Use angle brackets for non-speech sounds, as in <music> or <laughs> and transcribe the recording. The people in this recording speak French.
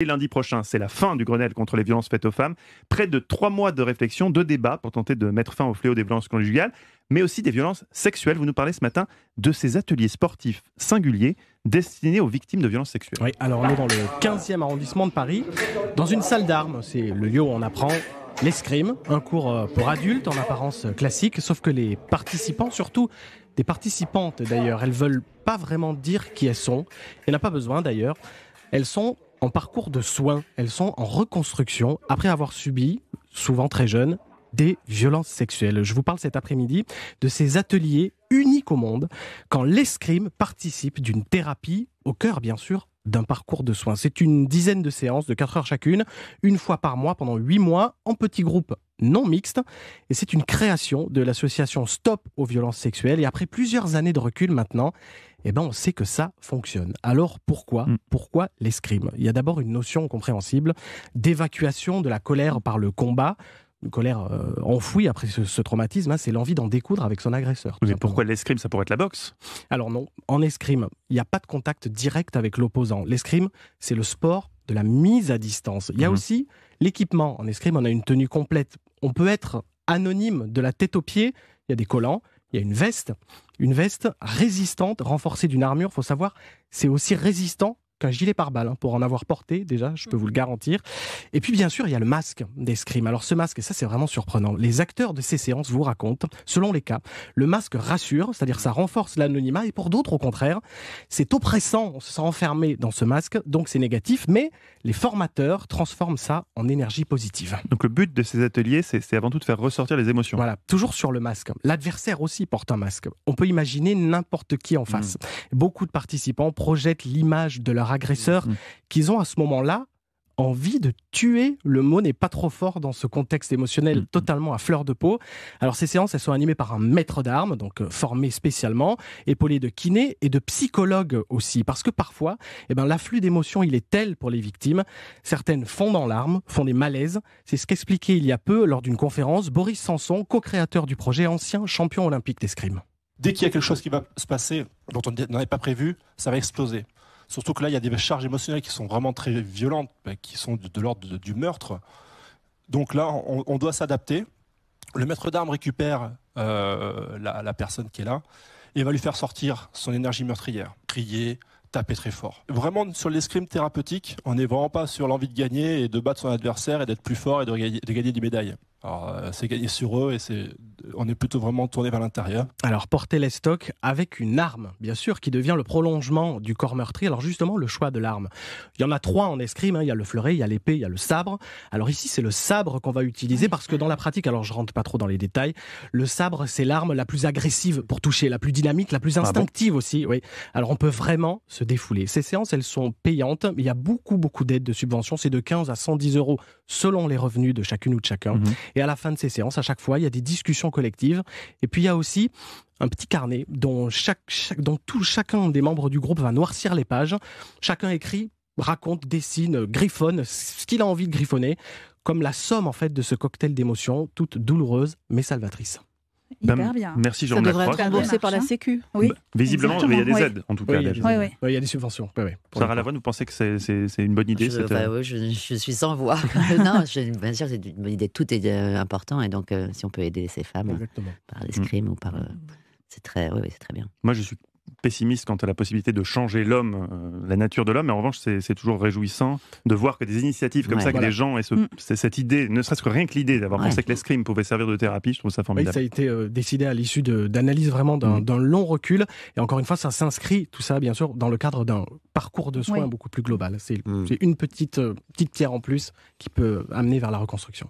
Et lundi prochain, c'est la fin du Grenelle contre les violences faites aux femmes. Près de trois mois de réflexion, de débat pour tenter de mettre fin au fléau des violences conjugales, mais aussi des violences sexuelles. Vous nous parlez ce matin de ces ateliers sportifs singuliers destinés aux victimes de violences sexuelles. Oui, alors on est dans le 15e arrondissement de Paris, dans une salle d'armes. C'est le lieu où on apprend l'escrime, un cours euh, pour adultes en apparence classique, sauf que les participants, surtout des participantes d'ailleurs, elles veulent pas vraiment dire qui elles sont. Il n'y a pas besoin d'ailleurs. Elles sont en parcours de soins. Elles sont en reconstruction après avoir subi, souvent très jeunes, des violences sexuelles. Je vous parle cet après-midi de ces ateliers uniques au monde quand l'escrime participe d'une thérapie, au cœur bien sûr, d'un parcours de soins. C'est une dizaine de séances de 4 heures chacune, une fois par mois pendant 8 mois, en petits groupes non mixtes. Et c'est une création de l'association Stop aux violences sexuelles. Et après plusieurs années de recul maintenant, eh ben, on sait que ça fonctionne. Alors pourquoi mm. Pourquoi l'escrime Il y a d'abord une notion compréhensible d'évacuation de la colère par le combat une colère euh, enfouie après ce, traumatisme, hein, c'est l'envie d'en découdre avec son agresseur. Mais pourquoi l'escrime Ça pourrait être la boxe Alors non, en escrime, il n'y a pas de contact direct avec l'opposant. L'escrime, c'est le sport de la mise à distance. Il y a mm-hmm. aussi l'équipement. En escrime, on a une tenue complète. On peut être anonyme de la tête aux pieds. Il y a des collants, il y a une veste, une veste résistante, renforcée d'une armure. Faut savoir, c'est aussi résistant qu'un gilet pare-balles, hein, pour en avoir porté déjà, je peux vous le mhm. garantir. Et puis bien sûr, il y a le masque d'escrime. Alors ce masque, et ça c'est vraiment surprenant, les acteurs de ces séances vous racontent, selon les cas, le masque rassure, c'est-à-dire ça renforce l'anonymat, et pour d'autres au contraire, c'est oppressant, on se sent enfermé dans ce masque, donc c'est négatif, mais les formateurs transforment ça en énergie positive. Donc le but de ces ateliers, c'est avant tout de faire ressortir les émotions. Voilà, toujours sur le masque. L'adversaire aussi porte un masque. On peut imaginer n'importe qui en mhm. face. Beaucoup de participants projettent l'image de leur agresseurs, mm. qu'ils ont à ce moment-là envie de tuer. Le mot n'est pas trop fort dans ce contexte émotionnel mm. totalement à fleur de peau. Alors ces séances, elles sont animées par un maître d'armes, donc euh, formé spécialement, épaulé de kinés et de psychologues aussi, parce que parfois, eh ben, l'afflux d'émotions, il est tel pour les victimes. Certaines fondent en larmes, font des malaises. C'est ce qu'expliquait il y a peu, lors d'une conférence, Boris Sanson, co-créateur du projet, ancien champion olympique d'escrime. Dès qu'il y a quelque chose qui va se passer, dont on n'avait pas prévu, ça va exploser. Surtout que là, il y a des charges émotionnelles qui sont vraiment très violentes, bah, qui sont de, l'ordre du meurtre. Donc là, on, doit s'adapter. Le maître d'armes récupère euh, la, personne qui est là et va lui faire sortir son énergie meurtrière, crier, taper très fort. Vraiment, sur l'escrime thérapeutique, on n'est vraiment pas sur l'envie de gagner et de battre son adversaire et d'être plus fort et de, gagner des médailles. Alors, euh, c'est gagner sur eux et c'est on est plutôt vraiment tourné vers l'intérieur. Alors, porter les stocks avec une arme, bien sûr, qui devient le prolongement du corps meurtrier. Alors, justement, le choix de l'arme. Il y en a trois en escrime. Hein. Il y a le fleuret, il y a l'épée, il y a le sabre. Alors ici, c'est le sabre qu'on va utiliser parce que dans la pratique, alors je rentre pas trop dans les détails, le sabre, c'est l'arme la plus agressive pour toucher, la plus dynamique, la plus ah instinctive aussi. Oui. Alors on peut vraiment se défouler. Ces séances, elles sont payantes. il y a beaucoup, beaucoup d'aides de subventions. C'est de 15 à 110 euros selon les revenus de chacune ou de chacun. Mhm. Et à la fin de ces séances, à chaque fois, il y a des discussions collective. Et puis il y a aussi un petit carnet dont, tout chacun des membres du groupe va noircir les pages. Chacun écrit, raconte, dessine, griffonne ce qu'il a envie de griffonner, comme la somme en fait de ce cocktail d'émotions, toutes douloureuses mais salvatrices. Hyper ben, bien. Merci Jean-Marc. Ça devrait être remboursé par la Sécu. Ben, visiblement, il y a des aides, en tout cas. il, y a, des subventions. Sarah Lavoine, vous pensez que c'est une bonne idée je, bah euh, suis sans voix. <laughs> Euh, non, bien sûr, c'est une bonne idée. Tout est euh, important. Et donc, si on peut aider ces femmes hein, par l'escrime mm. ou par. c'est très, oui, c'est très bien. Moi, je suis pessimiste quant à la possibilité de changer l'homme, euh, la nature de l'homme. Mais en revanche, c'est toujours réjouissant de voir que des initiatives comme ça, que des gens et mm. cette idée, ne serait-ce que rien que l'idée d'avoir pensé que l'escrime pouvait servir de thérapie, je trouve ça formidable. Oui, ça a été euh, décidé à l'issue d'analyses vraiment mm. d'un long recul. Et encore une fois, ça s'inscrit, tout ça, bien sûr, dans le cadre d'un parcours de soins beaucoup plus global. C'est mm. une petite, euh, petite pierre en plus qui peut amener vers la reconstruction.